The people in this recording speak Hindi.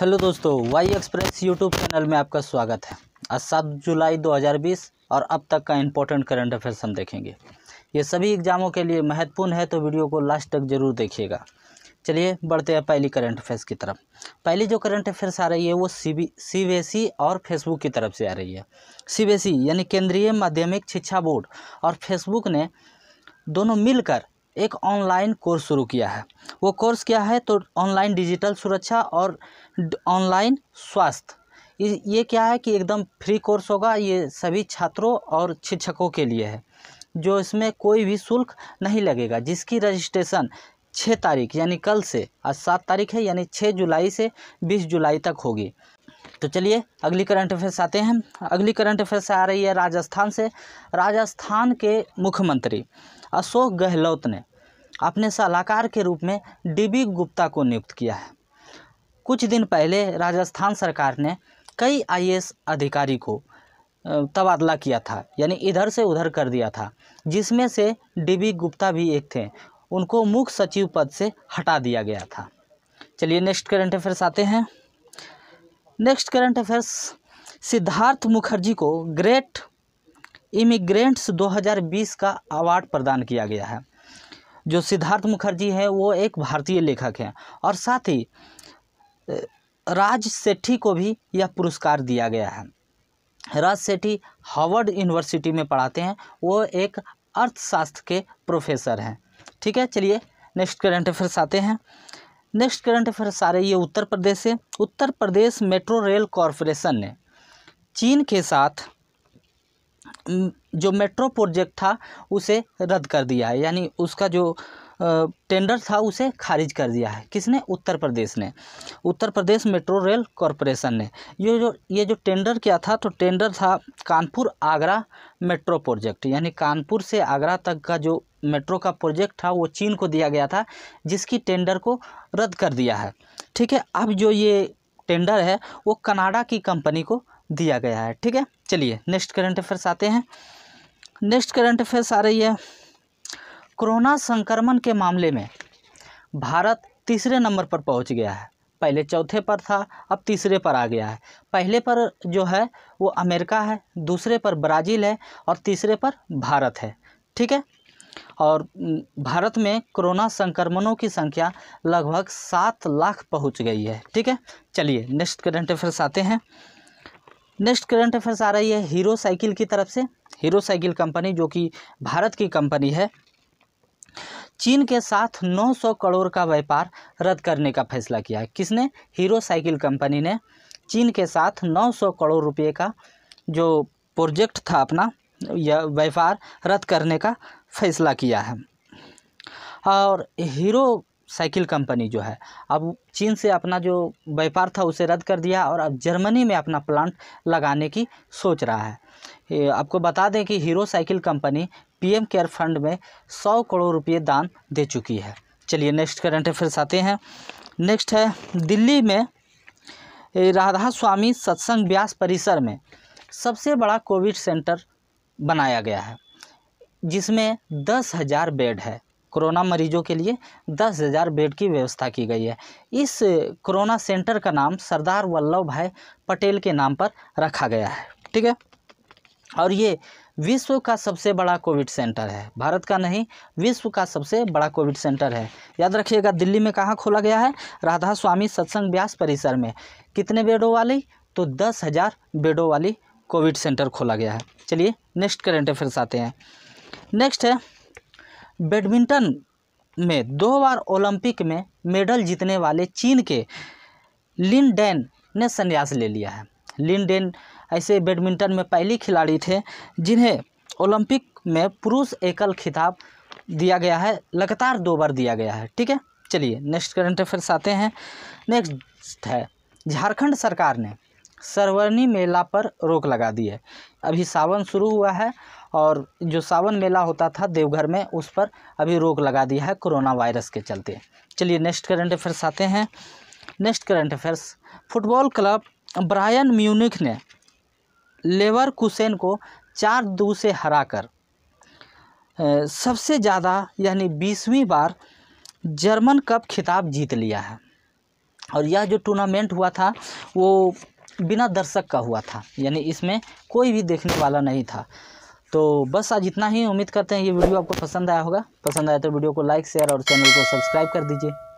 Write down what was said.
हेलो दोस्तों वाई एक्सप्रेस यूट्यूब चैनल में आपका स्वागत है आज सात जुलाई 2020 और अब तक का इम्पोर्टेंट करंट अफेयर्स हम देखेंगे ये सभी एग्जामों के लिए महत्वपूर्ण है तो वीडियो को लास्ट तक जरूर देखिएगा चलिए बढ़ते हैं पहली करंट अफेयर्स की तरफ पहली जो करंट अफेयर्स आ रही है वो C B C B S E और फेसबुक की तरफ से आ रही है सी बी एस ई यानी केंद्रीय माध्यमिक शिक्षा बोर्ड और फेसबुक ने दोनों मिलकर एक ऑनलाइन कोर्स शुरू किया है वो कोर्स क्या है तो ऑनलाइन डिजिटल सुरक्षा और ऑनलाइन स्वास्थ्य ये क्या है कि एकदम फ्री कोर्स होगा ये सभी छात्रों और शिक्षकों के लिए है जो इसमें कोई भी शुल्क नहीं लगेगा जिसकी रजिस्ट्रेशन छः तारीख यानी कल से आज सात तारीख है यानी छः जुलाई से बीस जुलाई तक होगी तो चलिए अगली करंट अफेयर्स आते हैं अगली करंट अफेयर्स आ रही है राजस्थान से राजस्थान के मुख्यमंत्री अशोक गहलोत ने अपने सलाहकार के रूप में डीबी गुप्ता को नियुक्त किया है कुछ दिन पहले राजस्थान सरकार ने कई आईएएस अधिकारी को तबादला किया था यानी इधर से उधर कर दिया था जिसमें से डीबी गुप्ता भी एक थे उनको मुख्य सचिव पद से हटा दिया गया था चलिए नेक्स्ट करंट अफेयर्स आते हैं next current affairs Siddhartha Mukherjee को ग्रेट इमिग्रेंट्स 2020 का अवार्ड प्रदान किया गया है जो सिद्धार्थ मुखर्जी है वो एक भारतीय लेखक हैं और साथ ही राज सेठी को भी यह पुरस्कार दिया गया है राज सेठी हार्वर्ड यूनिवर्सिटी में पढ़ाते हैं वो एक अर्थशास्त्र के प्रोफेसर हैं ठीक है चलिए नेक्स्ट करंट अफेयर्स आते हैं नेक्स्ट करंट अफेयर सारे ये उत्तर प्रदेश से Uttar Pradesh metro rail corporation ने चीन के साथ जो मेट्रो प्रोजेक्ट था उसे रद्द कर दिया है यानी उसका जो टेंडर था उसे खारिज कर दिया है किसने उत्तर प्रदेश ने Uttar Pradesh metro rail corporation ने ये जो ये जो टेंडर किया था तो टेंडर था कानपुर आगरा मेट्रो प्रोजेक्ट यानी कानपुर से आगरा तक का जो मेट्रो का प्रोजेक्ट था वो चीन को दिया गया था जिसकी टेंडर को रद्द कर दिया है ठीक है अब जो ये टेंडर है वो कनाडा की कंपनी को दिया गया है ठीक है चलिए नेक्स्ट करंट अफेयर्स आते हैं नेक्स्ट करंट अफेयर्स आ रही है कोरोना संक्रमण के मामले में भारत तीसरे नंबर पर पहुंच गया है पहले चौथे पर था अब तीसरे पर आ गया है पहले पर जो है वो अमेरिका है दूसरे पर ब्राज़ील है और तीसरे पर भारत है ठीक है और भारत में कोरोना संक्रमणों की संख्या लगभग सात लाख पहुंच गई है ठीक है चलिए नेक्स्ट करंट अफेयर्स आते हैं नेक्स्ट करंट अफेयर्स आ रही है हीरो साइकिल की तरफ से हीरो साइकिल कंपनी जो कि भारत की कंपनी है चीन के साथ 900 करोड़ का व्यापार रद्द करने का फैसला किया है किसने हीरो साइकिल कंपनी ने चीन के साथ 900 करोड़ रुपए का जो प्रोजेक्ट था अपना यह व्यापार रद्द करने का फैसला किया है और हीरो साइकिल कंपनी जो है अब चीन से अपना जो व्यापार था उसे रद्द कर दिया और अब जर्मनी में अपना प्लांट लगाने की सोच रहा है आपको बता दें कि Hero cycle company PM care fund में सौ करोड़ रुपये दान दे चुकी है चलिए नेक्स्ट करंट अफेयर्स आते हैं नेक्स्ट है दिल्ली में राधा स्वामी सत्संग व्यास परिसर में सबसे बड़ा कोविड सेंटर बनाया गया है जिसमें दस हज़ार बेड है कोरोना मरीजों के लिए दस हज़ार बेड की व्यवस्था की गई है इस कोरोना सेंटर का नाम सरदार वल्लभ भाई पटेल के नाम पर रखा गया है ठीक है और ये विश्व का सबसे बड़ा कोविड सेंटर है भारत का नहीं विश्व का सबसे बड़ा कोविड सेंटर है याद रखिएगा दिल्ली में कहाँ खोला गया है राधा स्वामी सत्संग व्यास परिसर में कितने बेडों वाली तो दस हज़ार बेडों वाली कोविड सेंटर खोला गया है चलिए नेक्स्ट करेंट अफेयर्स आते हैं नेक्स्ट है बैडमिंटन में दो बार ओलंपिक में मेडल जीतने वाले चीन के लिन डैन ने संन्यास ले लिया है लिन डेन ऐसे बैडमिंटन में पहली खिलाड़ी थे जिन्हें ओलंपिक में पुरुष एकल खिताब दिया गया है लगातार दो बार दिया गया है ठीक है चलिए नेक्स्ट करंट अफेयर्स आते हैं नेक्स्ट है झारखंड सरकार ने सरवर्णी मेला पर रोक लगा दी है अभी सावन शुरू हुआ है और जो सावन मेला होता था देवघर में उस पर अभी रोक लगा दिया है कोरोना वायरस के चलते चलिए नेक्स्ट करंट अफेयर्स आते हैं next current affairs football club Bayern Munich ने लेवर कुसेन को चार दो से हराकर सबसे ज़्यादा यानी बीसवीं बार जर्मन कप खिताब जीत लिया है और यह जो टूर्नामेंट हुआ था वो बिना दर्शक का हुआ था यानी इसमें कोई भी देखने वाला नहीं था तो बस आज इतना ही उम्मीद करते हैं ये वीडियो आपको पसंद आया होगा पसंद आया तो वीडियो को लाइक शेयर और चैनल को सब्सक्राइब कर दीजिए